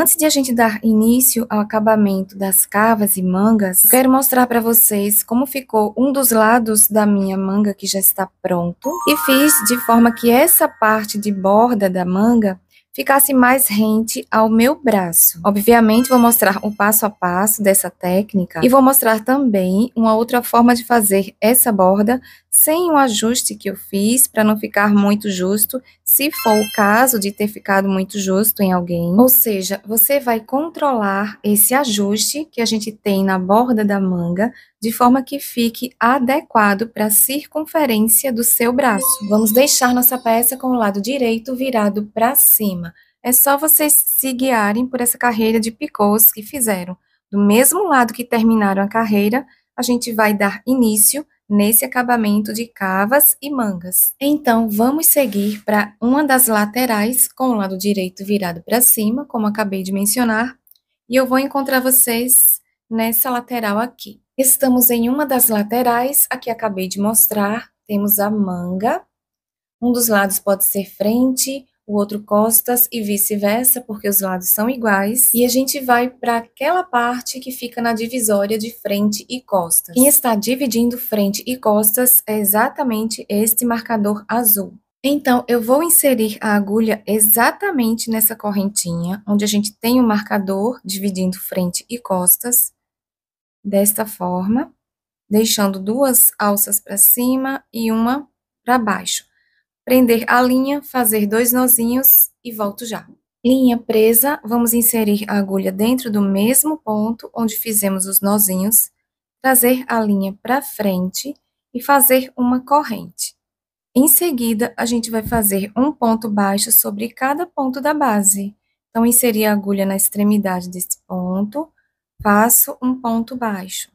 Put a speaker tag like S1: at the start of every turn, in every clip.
S1: Antes de a gente dar início ao acabamento das cavas e mangas, quero mostrar para vocês como ficou um dos lados da minha manga que já está pronto e fiz de forma que essa parte de borda da manga ficasse mais rente ao meu braço. Obviamente, vou mostrar o passo a passo dessa técnica e vou mostrar também uma outra forma de fazer essa borda sem o ajuste que eu fiz para não ficar muito justo, se for o caso de ter ficado muito justo em alguém. Ou seja, você vai controlar esse ajuste que a gente tem na borda da manga de forma que fique adequado para a circunferência do seu braço. Vamos deixar nossa peça com o lado direito virado para cima. É só vocês se guiarem por essa carreira de picôs que fizeram. Do mesmo lado que terminaram a carreira, a gente vai dar início nesse acabamento de cavas e mangas. Então, vamos seguir para uma das laterais com o lado direito virado para cima, como acabei de mencionar, e eu vou encontrar vocês nessa lateral aqui. Estamos em uma das laterais, aqui acabei de mostrar, temos a manga. Um dos lados pode ser frente, o outro costas e vice-versa, porque os lados são iguais. E a gente vai para aquela parte que fica na divisória de frente e costas. Quem está dividindo frente e costas é exatamente este marcador azul. Então, eu vou inserir a agulha exatamente nessa correntinha, onde a gente tem o marcador dividindo frente e costas desta forma, deixando duas alças para cima e uma para baixo. Prender a linha, fazer dois nozinhos e volto já. Linha presa, vamos inserir a agulha dentro do mesmo ponto onde fizemos os nozinhos, trazer a linha para frente e fazer uma corrente. Em seguida, a gente vai fazer um ponto baixo sobre cada ponto da base. Então, inserir a agulha na extremidade desse ponto, faço um ponto baixo.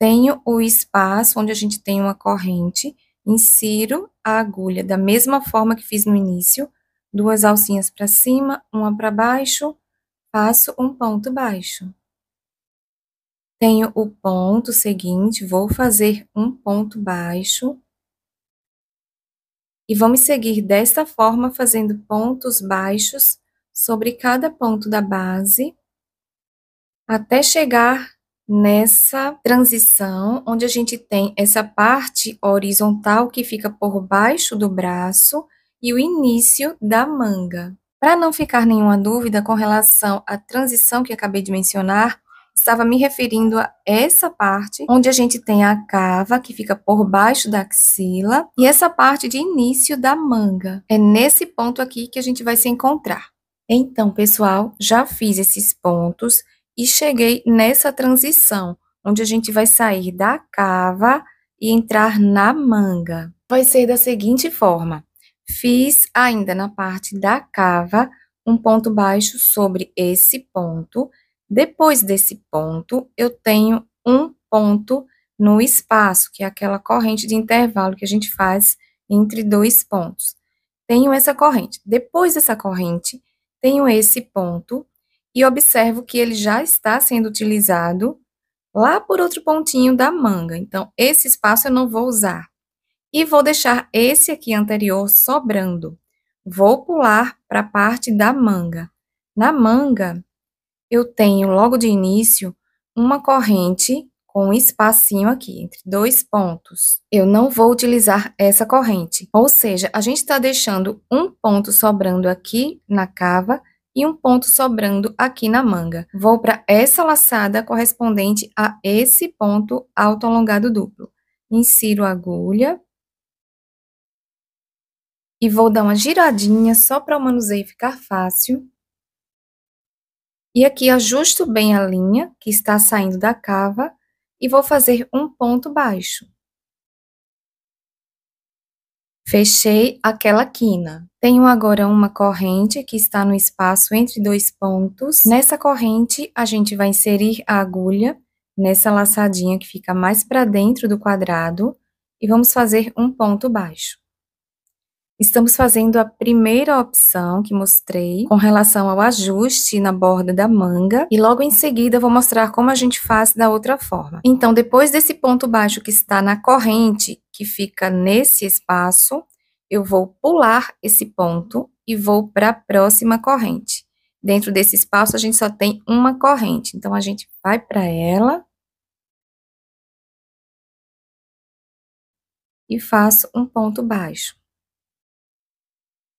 S1: Tenho o espaço onde a gente tem uma corrente, insiro a agulha da mesma forma que fiz no início, duas alcinhas para cima, uma para baixo, faço um ponto baixo. Tenho o ponto seguinte, vou fazer um ponto baixo. E vamos seguir desta forma, fazendo pontos baixos sobre cada ponto da base até chegar nessa transição onde a gente tem essa parte horizontal que fica por baixo do braço e o início da manga. Para não ficar nenhuma dúvida com relação à transição que acabei de mencionar, estava me referindo a essa parte onde a gente tem a cava que fica por baixo da axila e essa parte de início da manga. É nesse ponto aqui que a gente vai se encontrar. Então, pessoal, já fiz esses pontos e cheguei nessa transição, onde a gente vai sair da cava e entrar na manga. Vai ser da seguinte forma: fiz ainda na parte da cava um ponto baixo sobre esse ponto. Depois desse ponto, eu tenho um ponto no espaço, que é aquela corrente de intervalo que a gente faz entre dois pontos. Tenho essa corrente. Depois dessa corrente, tenho esse ponto e observo que ele já está sendo utilizado lá por outro pontinho da manga. Então, esse espaço eu não vou usar. E vou deixar esse aqui anterior sobrando. Vou pular para a parte da manga. Na manga, eu tenho logo de início uma corrente com um espacinho aqui entre dois pontos. Eu não vou utilizar essa corrente, ou seja, a gente está deixando um ponto sobrando aqui na cava e um ponto sobrando aqui na manga. Vou para essa laçada correspondente a esse ponto alto alongado duplo. Insiro a agulha. E vou dar uma giradinha só para o manuseio ficar fácil. E aqui ajusto bem a linha que está saindo da cava e vou fazer um ponto baixo. Fechei aquela quina. Tenho agora uma corrente que está no espaço entre dois pontos. Nessa corrente, a gente vai inserir a agulha nessa laçadinha que fica mais para dentro do quadrado e vamos fazer um ponto baixo. Estamos fazendo a primeira opção que mostrei com relação ao ajuste na borda da manga e logo em seguida vou mostrar como a gente faz da outra forma. Então, depois desse ponto baixo que está na corrente, que fica nesse espaço, eu vou pular esse ponto e vou para a próxima corrente. Dentro desse espaço, a gente só tem uma corrente. Então, a gente vai para ela. E faço um ponto baixo.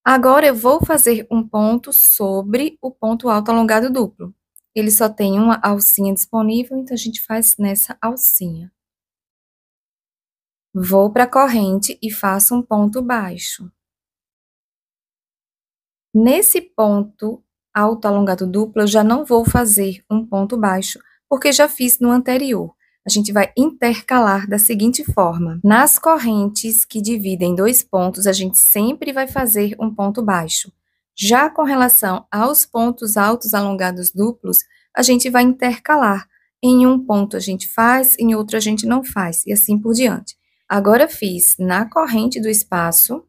S1: Agora, eu vou fazer um ponto sobre o ponto alto alongado duplo. Ele só tem uma alcinha disponível, então a gente faz nessa alcinha. Vou para a corrente e faço um ponto baixo. Nesse ponto alto alongado duplo, eu já não vou fazer um ponto baixo, porque já fiz no anterior. A gente vai intercalar da seguinte forma. Nas correntes que dividem dois pontos, a gente sempre vai fazer um ponto baixo. Já com relação aos pontos altos alongados duplos, a gente vai intercalar. Em um ponto a gente faz, em outro a gente não faz, e assim por diante. Agora fiz na corrente do espaço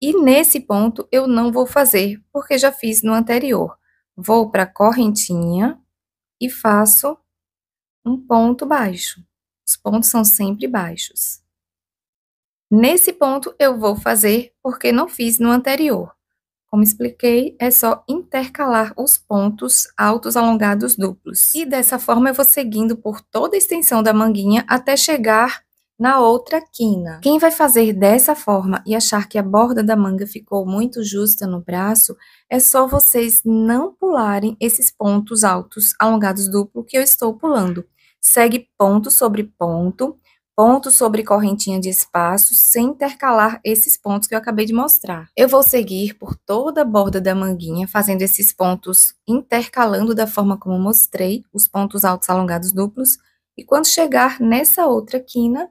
S1: e nesse ponto eu não vou fazer, porque já fiz no anterior. Vou para a correntinha e faço um ponto baixo. Os pontos são sempre baixos. Nesse ponto eu vou fazer porque não fiz no anterior. Como expliquei, é só intercalar os pontos altos alongados duplos. E dessa forma eu vou seguindo por toda a extensão da manguinha até chegar na outra quina. Quem vai fazer dessa forma e achar que a borda da manga ficou muito justa no braço, é só vocês não pularem esses pontos altos alongados duplo que eu estou pulando. Segue ponto sobre ponto, ponto sobre correntinha de espaço, sem intercalar esses pontos que eu acabei de mostrar. Eu vou seguir por toda a borda da manguinha, fazendo esses pontos intercalando da forma como mostrei, os pontos altos alongados duplos, e quando chegar nessa outra quina,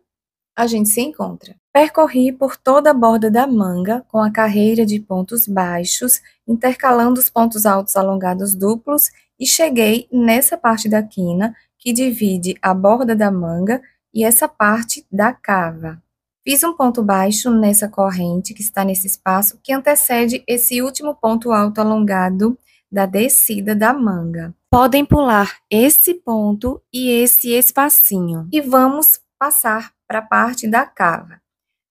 S1: a gente se encontra. Percorri por toda a borda da manga, com a carreira de pontos baixos, intercalando os pontos altos alongados duplos, e cheguei nessa parte da quina que divide a borda da manga e essa parte da cava. Fiz um ponto baixo nessa corrente que está nesse espaço que antecede esse último ponto alto alongado da descida da manga. Podem pular esse ponto e esse espacinho. E vamos passar para a parte da cava.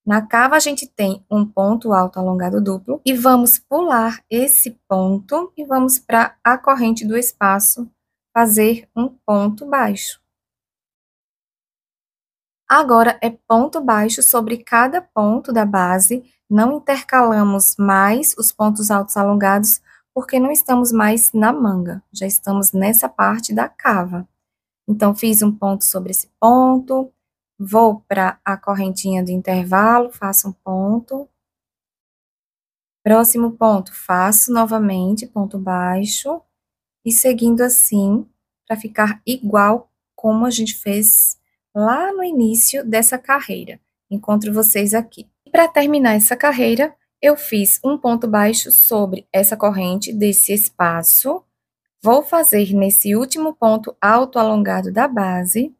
S1: Na cava, a gente tem um ponto alto alongado duplo e vamos pular esse ponto e vamos para a corrente do espaço fazer um ponto baixo. Agora, é ponto baixo sobre cada ponto da base, não intercalamos mais os pontos altos alongados, porque não estamos mais na manga, já estamos nessa parte da cava. Então, fiz um ponto sobre esse ponto, Vou para a correntinha do intervalo, faço um ponto. Próximo ponto, faço novamente ponto baixo e seguindo assim para ficar igual como a gente fez lá no início dessa carreira. Encontro vocês aqui. E para terminar essa carreira, eu fiz um ponto baixo sobre essa corrente desse espaço. Vou fazer nesse último ponto alto alongado da base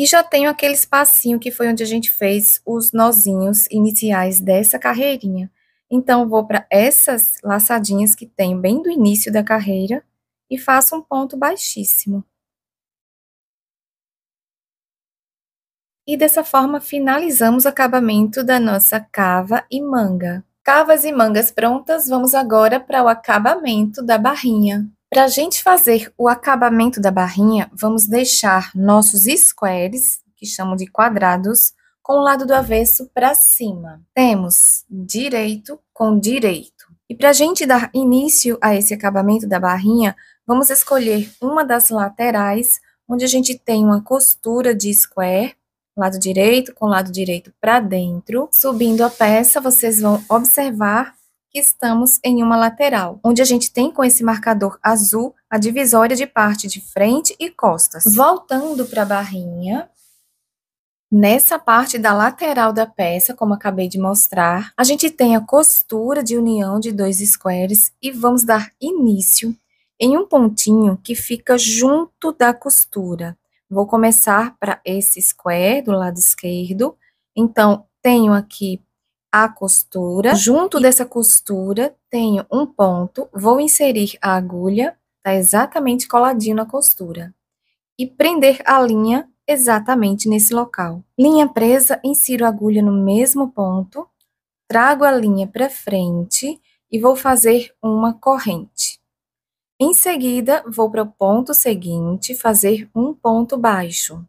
S1: E já tenho aquele espacinho que foi onde a gente fez os nozinhos iniciais dessa carreirinha. Então, vou para essas laçadinhas que tem bem do início da carreira e faço um ponto baixíssimo. E dessa forma, finalizamos o acabamento da nossa cava e manga. Cavas e mangas prontas, vamos agora para o acabamento da barrinha. Para a gente fazer o acabamento da barrinha, vamos deixar nossos squares, que chamam de quadrados, com o lado do avesso para cima. Temos direito com direito. E para a gente dar início a esse acabamento da barrinha, vamos escolher uma das laterais, onde a gente tem uma costura de square, lado direito com lado direito para dentro. Subindo a peça, vocês vão observar que estamos em uma lateral, onde a gente tem com esse marcador azul a divisória de parte de frente e costas. Voltando para a barrinha, Nessa parte da lateral da peça, como acabei de mostrar, a gente tem a costura de união de dois squares e vamos dar início em um pontinho que fica junto da costura. Vou começar para esse square do lado esquerdo, então tenho aqui a costura. Junto dessa costura, tenho um ponto, vou inserir a agulha, tá exatamente coladinho na costura. E prender a linha exatamente nesse local. Linha presa, insiro a agulha no mesmo ponto, trago a linha para frente e vou fazer uma corrente. Em seguida, vou para o ponto seguinte fazer um ponto baixo.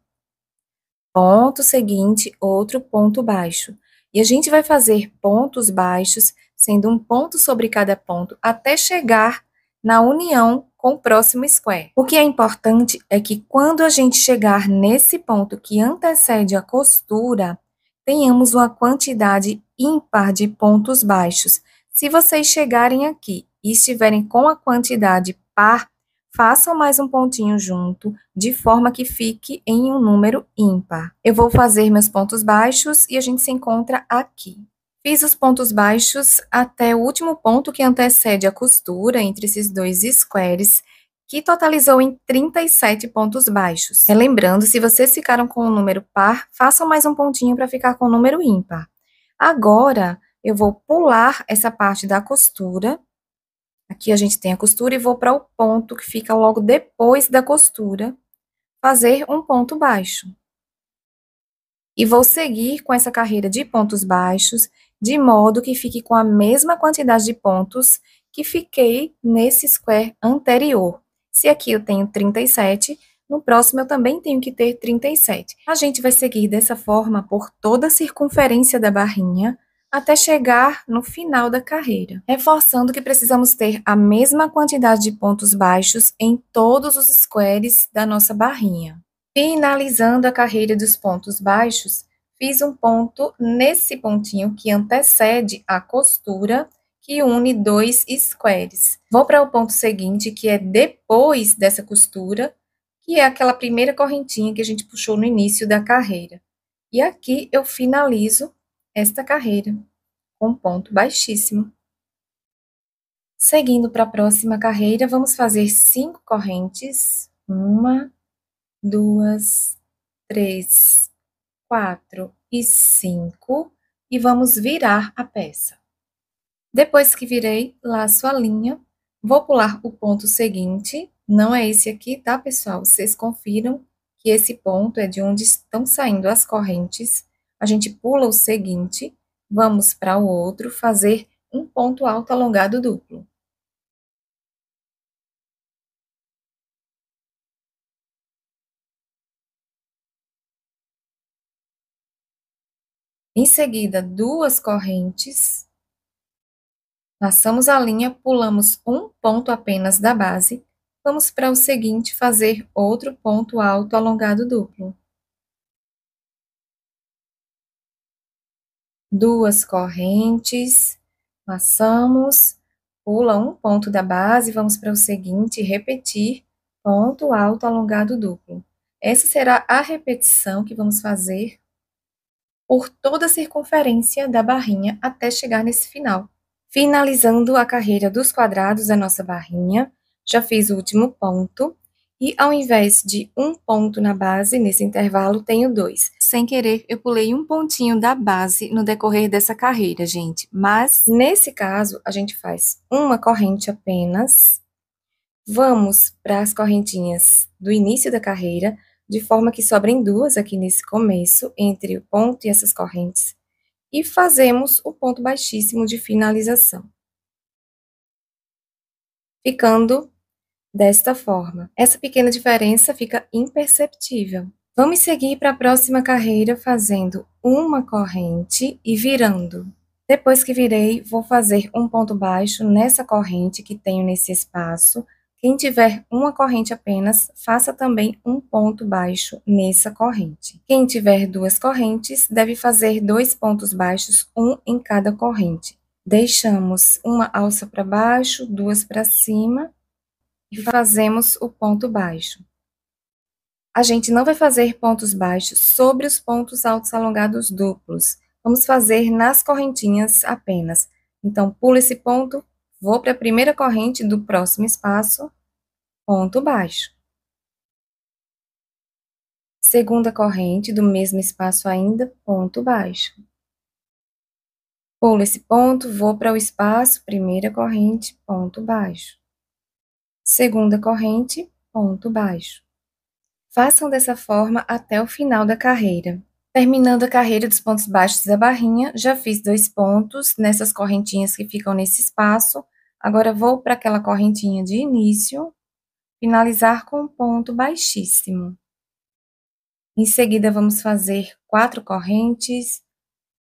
S1: Ponto seguinte, outro ponto baixo. E a gente vai fazer pontos baixos, sendo um ponto sobre cada ponto, até chegar na união com o próximo square. O que é importante é que quando a gente chegar nesse ponto que antecede a costura, tenhamos uma quantidade ímpar de pontos baixos. Se vocês chegarem aqui e estiverem com a quantidade par, façam mais um pontinho junto, de forma que fique em um número ímpar. Eu vou fazer meus pontos baixos e a gente se encontra aqui. Fiz os pontos baixos até o último ponto que antecede a costura entre esses dois squares, que totalizou em 37 pontos baixos. É, lembrando, se vocês ficaram com o um número par, façam mais um pontinho para ficar com o um número ímpar. Agora, eu vou pular essa parte da costura Aqui a gente tem a costura e vou para o ponto que fica logo depois da costura, fazer um ponto baixo. E vou seguir com essa carreira de pontos baixos, de modo que fique com a mesma quantidade de pontos que fiquei nesse square anterior. Se aqui eu tenho 37, no próximo eu também tenho que ter 37. A gente vai seguir dessa forma por toda a circunferência da barrinha, até chegar no final da carreira. Reforçando que precisamos ter a mesma quantidade de pontos baixos em todos os squares da nossa barrinha. Finalizando a carreira dos pontos baixos, fiz um ponto nesse pontinho que antecede a costura que une dois squares. Vou para o ponto seguinte, que é depois dessa costura, que é aquela primeira correntinha que a gente puxou no início da carreira. E aqui eu finalizo esta carreira com ponto baixíssimo. Seguindo para a próxima carreira, vamos fazer cinco correntes. Uma, duas, três, quatro e cinco. E vamos virar a peça. Depois que virei, laço a linha. Vou pular o ponto seguinte. Não é esse aqui, tá, pessoal? Vocês confiram que esse ponto é de onde estão saindo as correntes a gente pula o seguinte, vamos para o outro fazer um ponto alto alongado duplo. Em seguida, duas correntes. Passamos a linha, pulamos um ponto apenas da base. Vamos para o seguinte fazer outro ponto alto alongado duplo. duas correntes, passamos, pula um ponto da base, vamos para o seguinte, repetir, ponto alto alongado duplo. Essa será a repetição que vamos fazer por toda a circunferência da barrinha até chegar nesse final. Finalizando a carreira dos quadrados da nossa barrinha, já fiz o último ponto, e ao invés de um ponto na base, nesse intervalo, tenho dois. Sem querer, eu pulei um pontinho da base no decorrer dessa carreira, gente. Mas, nesse caso, a gente faz uma corrente apenas. Vamos para as correntinhas do início da carreira, de forma que sobrem duas aqui nesse começo, entre o ponto e essas correntes. E fazemos o ponto baixíssimo de finalização. Ficando Desta forma, essa pequena diferença fica imperceptível. Vamos seguir para a próxima carreira fazendo uma corrente e virando. Depois que virei, vou fazer um ponto baixo nessa corrente que tenho nesse espaço. Quem tiver uma corrente apenas, faça também um ponto baixo nessa corrente. Quem tiver duas correntes, deve fazer dois pontos baixos, um em cada corrente. Deixamos uma alça para baixo, duas para cima e fazemos o ponto baixo. A gente não vai fazer pontos baixos sobre os pontos altos alongados duplos. Vamos fazer nas correntinhas apenas. Então, pulo esse ponto, vou para a primeira corrente do próximo espaço, ponto baixo. Segunda corrente do mesmo espaço ainda, ponto baixo. Pulo esse ponto, vou para o espaço, primeira corrente, ponto baixo segunda corrente, ponto baixo. Façam dessa forma até o final da carreira. Terminando a carreira dos pontos baixos da barrinha, já fiz dois pontos nessas correntinhas que ficam nesse espaço. Agora vou para aquela correntinha de início, finalizar com um ponto baixíssimo. Em seguida, vamos fazer quatro correntes.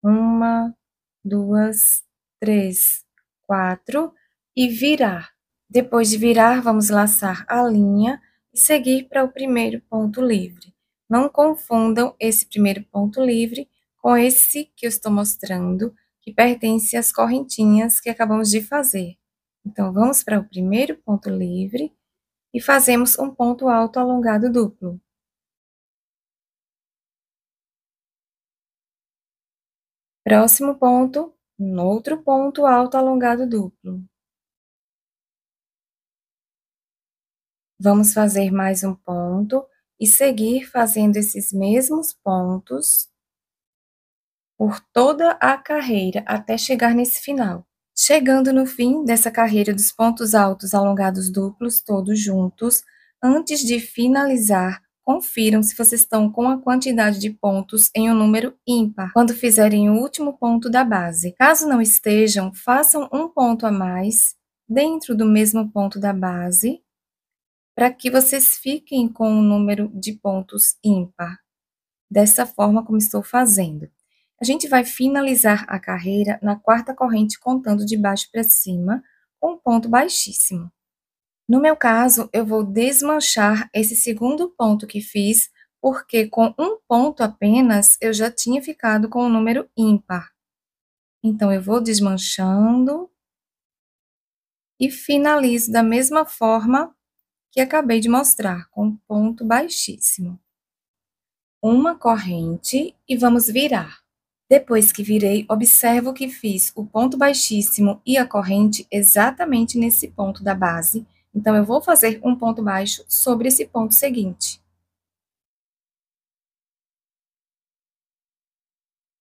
S1: Uma, duas, três, quatro. E virar depois de virar, vamos laçar a linha e seguir para o primeiro ponto livre. Não confundam esse primeiro ponto livre com esse que eu estou mostrando, que pertence às correntinhas que acabamos de fazer. Então, vamos para o primeiro ponto livre e fazemos um ponto alto alongado duplo. Próximo ponto, um outro ponto alto alongado duplo. Vamos fazer mais um ponto e seguir fazendo esses mesmos pontos por toda a carreira até chegar nesse final. Chegando no fim dessa carreira dos pontos altos alongados duplos, todos juntos, antes de finalizar, confiram se vocês estão com a quantidade de pontos em um número ímpar quando fizerem o último ponto da base. Caso não estejam, façam um ponto a mais dentro do mesmo ponto da base para que vocês fiquem com o número de pontos ímpar. Dessa forma como estou fazendo. A gente vai finalizar a carreira na quarta corrente contando de baixo para cima, com um ponto baixíssimo. No meu caso, eu vou desmanchar esse segundo ponto que fiz, porque com um ponto apenas eu já tinha ficado com o um número ímpar. Então, eu vou desmanchando e finalizo da mesma forma que acabei de mostrar, com ponto baixíssimo. Uma corrente e vamos virar. Depois que virei, observo que fiz o ponto baixíssimo e a corrente exatamente nesse ponto da base, então eu vou fazer um ponto baixo sobre esse ponto seguinte.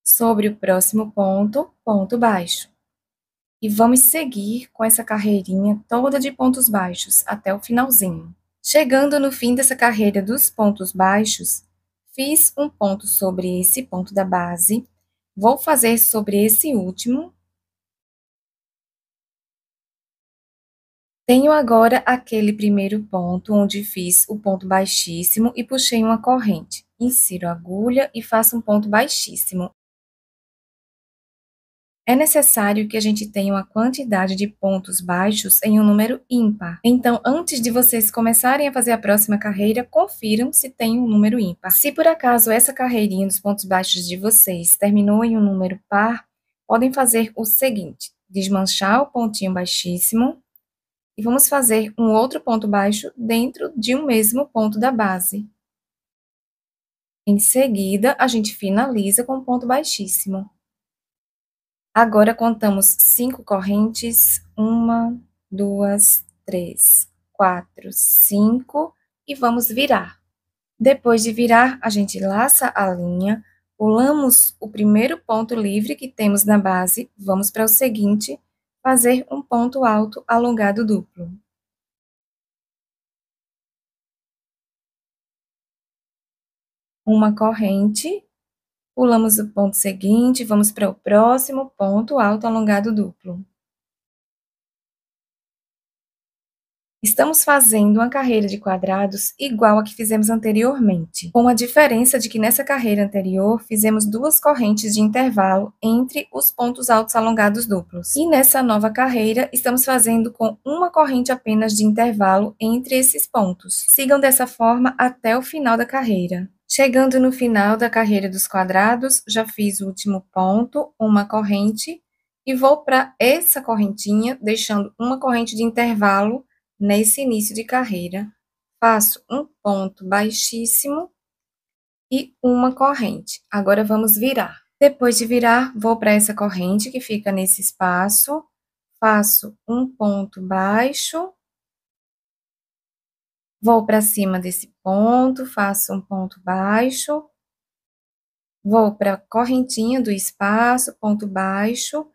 S1: Sobre o próximo ponto, ponto baixo e vamos seguir com essa carreirinha toda de pontos baixos até o finalzinho. Chegando no fim dessa carreira dos pontos baixos, fiz um ponto sobre esse ponto da base, vou fazer sobre esse último. Tenho agora aquele primeiro ponto onde fiz o ponto baixíssimo e puxei uma corrente. Insiro agulha e faço um ponto baixíssimo é necessário que a gente tenha uma quantidade de pontos baixos em um número ímpar. Então, antes de vocês começarem a fazer a próxima carreira, confiram se tem um número ímpar. Se por acaso essa carreirinha dos pontos baixos de vocês terminou em um número par, podem fazer o seguinte: desmanchar o pontinho baixíssimo e vamos fazer um outro ponto baixo dentro de um mesmo ponto da base. Em seguida, a gente finaliza com um ponto baixíssimo. Agora contamos cinco correntes. Uma, duas, três, quatro, cinco. E vamos virar. Depois de virar, a gente laça a linha, pulamos o primeiro ponto livre que temos na base, vamos para o seguinte, fazer um ponto alto alongado duplo. Uma corrente, Pulamos o ponto seguinte, vamos para o próximo ponto alto alongado duplo. Estamos fazendo uma carreira de quadrados igual a que fizemos anteriormente, com a diferença de que nessa carreira anterior fizemos duas correntes de intervalo entre os pontos altos alongados duplos. E nessa nova carreira, estamos fazendo com uma corrente apenas de intervalo entre esses pontos. Sigam dessa forma até o final da carreira. Chegando no final da carreira dos quadrados, já fiz o último ponto, uma corrente, e vou para essa correntinha, deixando uma corrente de intervalo nesse início de carreira. Faço um ponto baixíssimo e uma corrente. Agora vamos virar. Depois de virar, vou para essa corrente que fica nesse espaço, faço um ponto baixo Vou para cima desse ponto, faço um ponto baixo. Vou para a correntinha do espaço, ponto baixo.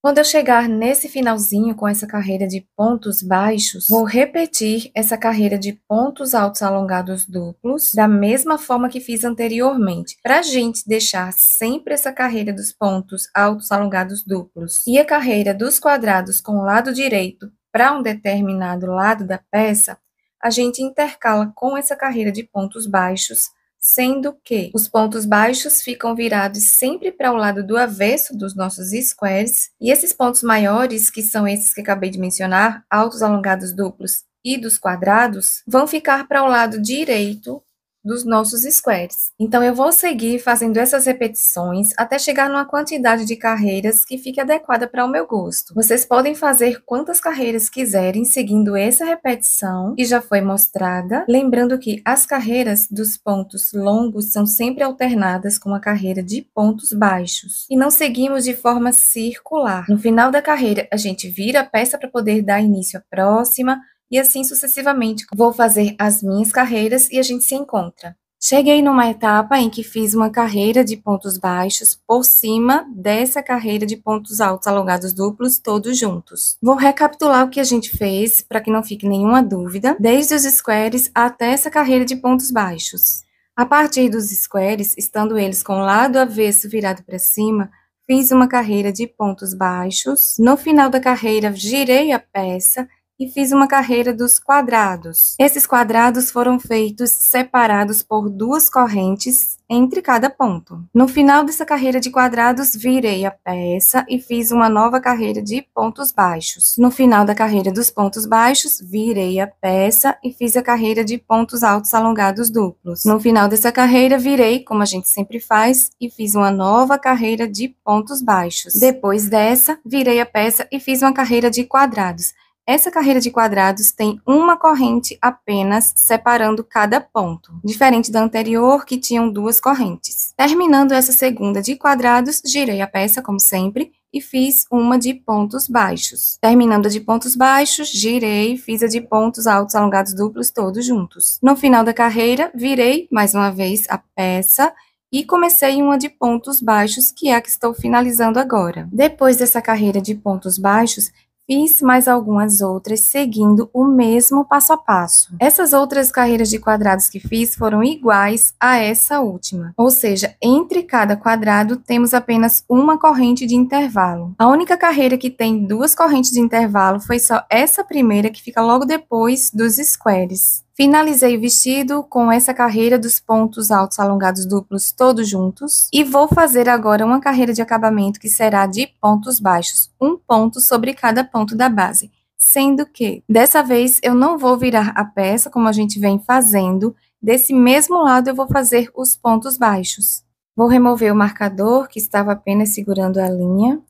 S1: Quando eu chegar nesse finalzinho com essa carreira de pontos baixos, vou repetir essa carreira de pontos altos alongados duplos da mesma forma que fiz anteriormente. Para a gente deixar sempre essa carreira dos pontos altos alongados duplos e a carreira dos quadrados com o lado direito para um determinado lado da peça, a gente intercala com essa carreira de pontos baixos, sendo que os pontos baixos ficam virados sempre para o lado do avesso dos nossos squares, e esses pontos maiores, que são esses que acabei de mencionar, altos, alongados, duplos e dos quadrados, vão ficar para o lado direito dos nossos squares. Então, eu vou seguir fazendo essas repetições até chegar numa quantidade de carreiras que fique adequada para o meu gosto. Vocês podem fazer quantas carreiras quiserem seguindo essa repetição que já foi mostrada. Lembrando que as carreiras dos pontos longos são sempre alternadas com a carreira de pontos baixos e não seguimos de forma circular. No final da carreira, a gente vira a peça para poder dar início à próxima e assim sucessivamente. Vou fazer as minhas carreiras e a gente se encontra. Cheguei numa etapa em que fiz uma carreira de pontos baixos por cima dessa carreira de pontos altos alongados duplos, todos juntos. Vou recapitular o que a gente fez para que não fique nenhuma dúvida, desde os squares até essa carreira de pontos baixos. A partir dos squares, estando eles com o lado avesso virado para cima, fiz uma carreira de pontos baixos. No final da carreira, girei a peça e fiz uma carreira dos quadrados. Esses quadrados foram feitos separados por duas correntes entre cada ponto. No final dessa carreira de quadrados, virei a peça e fiz uma nova carreira de pontos baixos. No final da carreira dos pontos baixos, virei a peça e fiz a carreira de pontos altos alongados duplos. No final dessa carreira, virei, como a gente sempre faz, e fiz uma nova carreira de pontos baixos. Depois dessa, virei a peça e fiz uma carreira de quadrados. Essa carreira de quadrados tem uma corrente apenas separando cada ponto, diferente da anterior que tinham duas correntes. Terminando essa segunda de quadrados, girei a peça como sempre e fiz uma de pontos baixos. Terminando a de pontos baixos, girei, fiz a de pontos altos alongados duplos todos juntos. No final da carreira, virei mais uma vez a peça e comecei uma de pontos baixos, que é a que estou finalizando agora. Depois dessa carreira de pontos baixos, Fiz mais algumas outras seguindo o mesmo passo a passo. Essas outras carreiras de quadrados que fiz foram iguais a essa última, ou seja, entre cada quadrado temos apenas uma corrente de intervalo. A única carreira que tem duas correntes de intervalo foi só essa primeira que fica logo depois dos squares. Finalizei o vestido com essa carreira dos pontos altos alongados duplos todos juntos e vou fazer agora uma carreira de acabamento que será de pontos baixos, um ponto sobre cada ponto da base. Sendo que, dessa vez, eu não vou virar a peça como a gente vem fazendo, desse mesmo lado eu vou fazer os pontos baixos. Vou remover o marcador que estava apenas segurando a linha.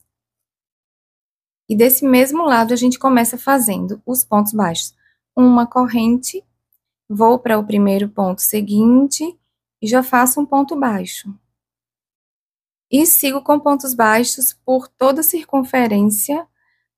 S1: E desse mesmo lado a gente começa fazendo os pontos baixos. Uma corrente Vou para o primeiro ponto seguinte e já faço um ponto baixo. E sigo com pontos baixos por toda a circunferência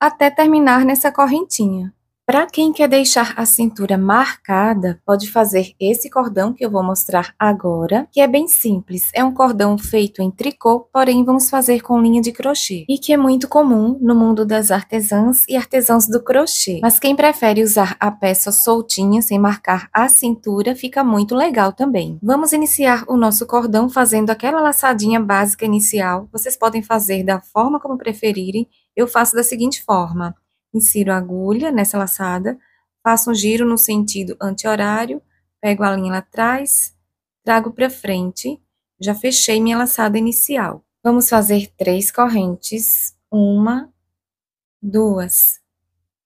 S1: até terminar nessa correntinha. Para quem quer deixar a cintura marcada, pode fazer esse cordão que eu vou mostrar agora, que é bem simples. É um cordão feito em tricô, porém vamos fazer com linha de crochê, e que é muito comum no mundo das artesãs e artesãos do crochê. Mas quem prefere usar a peça soltinha, sem marcar a cintura, fica muito legal também. Vamos iniciar o nosso cordão fazendo aquela laçadinha básica inicial. Vocês podem fazer da forma como preferirem. Eu faço da seguinte forma insiro a agulha nessa laçada, faço um giro no sentido anti-horário, pego a linha lá atrás, trago para frente, já fechei minha laçada inicial. Vamos fazer três correntes, uma, duas,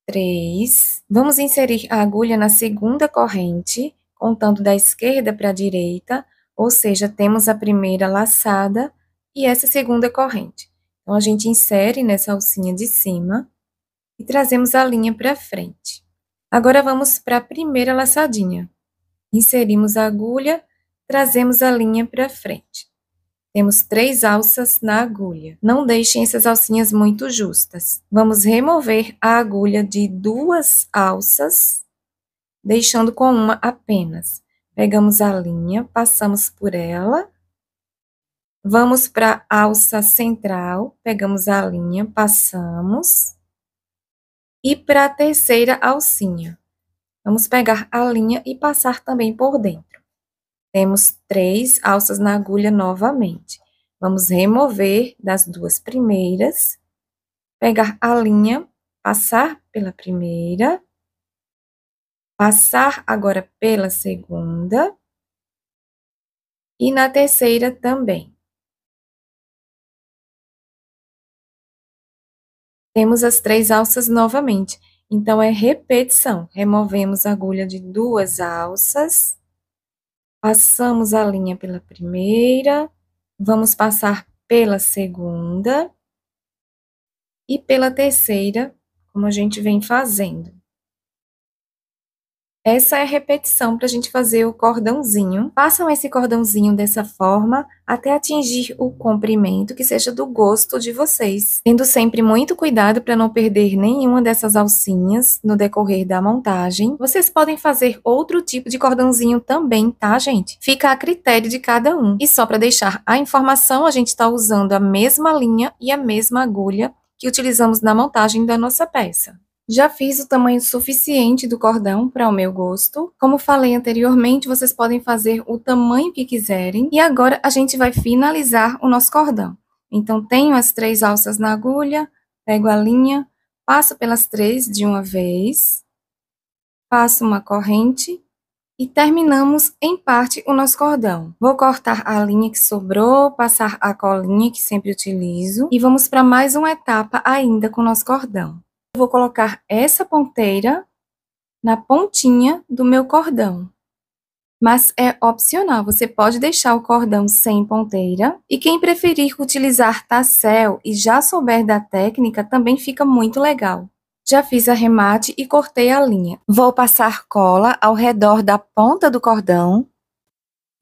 S1: três. Vamos inserir a agulha na segunda corrente, contando da esquerda para a direita, ou seja, temos a primeira laçada e essa segunda corrente. Então, a gente insere nessa alcinha de cima, e trazemos a linha para frente. Agora vamos para a primeira laçadinha. Inserimos a agulha, trazemos a linha para frente. Temos três alças na agulha. Não deixem essas alcinhas muito justas. Vamos remover a agulha de duas alças, deixando com uma apenas. Pegamos a linha, passamos por ela Vamos para a alça central, pegamos a linha, passamos e para a terceira alcinha. Vamos pegar a linha e passar também por dentro. Temos três alças na agulha novamente. Vamos remover das duas primeiras, pegar a linha, passar pela primeira, passar agora pela segunda e na terceira também. Temos as três alças novamente. Então, é repetição. Removemos a agulha de duas alças, passamos a linha pela primeira, vamos passar pela segunda e pela terceira, como a gente vem fazendo. Essa é a repetição para a gente fazer o cordãozinho. Façam esse cordãozinho dessa forma até atingir o comprimento que seja do gosto de vocês. Tendo sempre muito cuidado para não perder nenhuma dessas alcinhas no decorrer da montagem. Vocês podem fazer outro tipo de cordãozinho também, tá, gente? Fica a critério de cada um. E só para deixar a informação, a gente está usando a mesma linha e a mesma agulha que utilizamos na montagem da nossa peça. Já fiz o tamanho suficiente do cordão para o meu gosto. Como falei anteriormente, vocês podem fazer o tamanho que quiserem. E agora a gente vai finalizar o nosso cordão. Então, tenho as três alças na agulha, pego a linha, passo pelas três de uma vez, passo uma corrente e terminamos em parte o nosso cordão. Vou cortar a linha que sobrou, passar a colinha que sempre utilizo e vamos para mais uma etapa ainda com o nosso cordão vou colocar essa ponteira na pontinha do meu cordão. Mas é opcional, você pode deixar o cordão sem ponteira. E quem preferir utilizar tassel e já souber da técnica, também fica muito legal. Já fiz arremate e cortei a linha. Vou passar cola ao redor da ponta do cordão,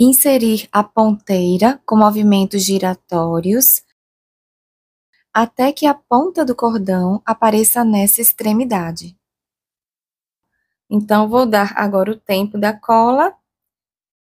S1: inserir a ponteira com movimentos giratórios até que a ponta do cordão apareça nessa extremidade. Então, vou dar agora o tempo da cola,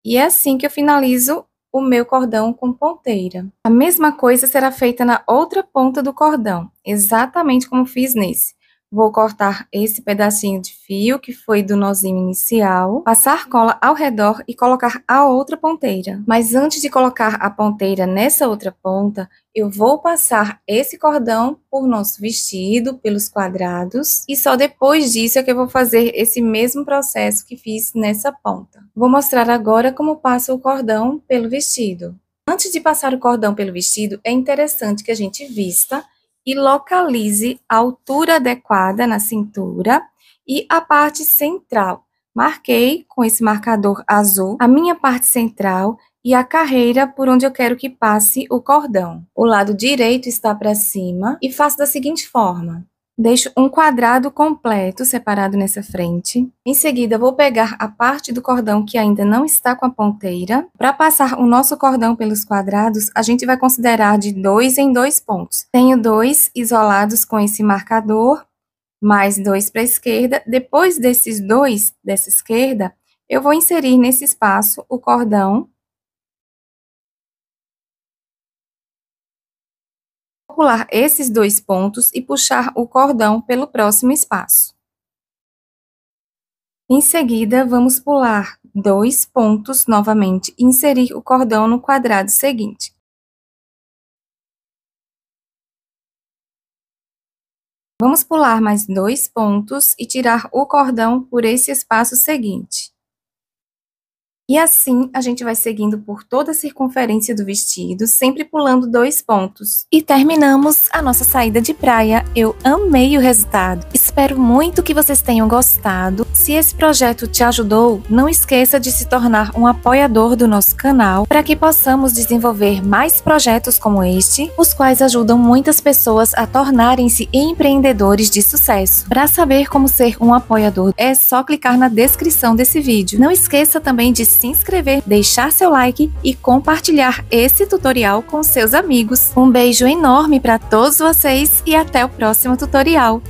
S1: e é assim que eu finalizo o meu cordão com ponteira. A mesma coisa será feita na outra ponta do cordão, exatamente como fiz nesse. Vou cortar esse pedacinho de fio que foi do nozinho inicial, passar cola ao redor e colocar a outra ponteira. Mas antes de colocar a ponteira nessa outra ponta, eu vou passar esse cordão por nosso vestido, pelos quadrados, e só depois disso é que eu vou fazer esse mesmo processo que fiz nessa ponta. Vou mostrar agora como passo o cordão pelo vestido. Antes de passar o cordão pelo vestido, é interessante que a gente vista e localize a altura adequada na cintura e a parte central. Marquei com esse marcador azul a minha parte central e a carreira por onde eu quero que passe o cordão. O lado direito está para cima e faço da seguinte forma: Deixo um quadrado completo separado nessa frente. Em seguida, vou pegar a parte do cordão que ainda não está com a ponteira. Para passar o nosso cordão pelos quadrados, a gente vai considerar de dois em dois pontos. Tenho dois isolados com esse marcador, mais dois para a esquerda. Depois desses dois dessa esquerda, eu vou inserir nesse espaço o cordão pular esses dois pontos e puxar o cordão pelo próximo espaço. Em seguida, vamos pular dois pontos novamente e inserir o cordão no quadrado seguinte. Vamos pular mais dois pontos e tirar o cordão por esse espaço seguinte. E assim a gente vai seguindo por toda a circunferência do vestido, sempre pulando dois pontos. E terminamos a nossa saída de praia. Eu amei o resultado. Espero muito que vocês tenham gostado. Se esse projeto te ajudou, não esqueça de se tornar um apoiador do nosso canal para que possamos desenvolver mais projetos como este, os quais ajudam muitas pessoas a tornarem-se empreendedores de sucesso. Para saber como ser um apoiador, é só clicar na descrição desse vídeo. Não esqueça também de se inscrever, deixar seu like e compartilhar esse tutorial com seus amigos. Um beijo enorme para todos vocês e até o próximo tutorial!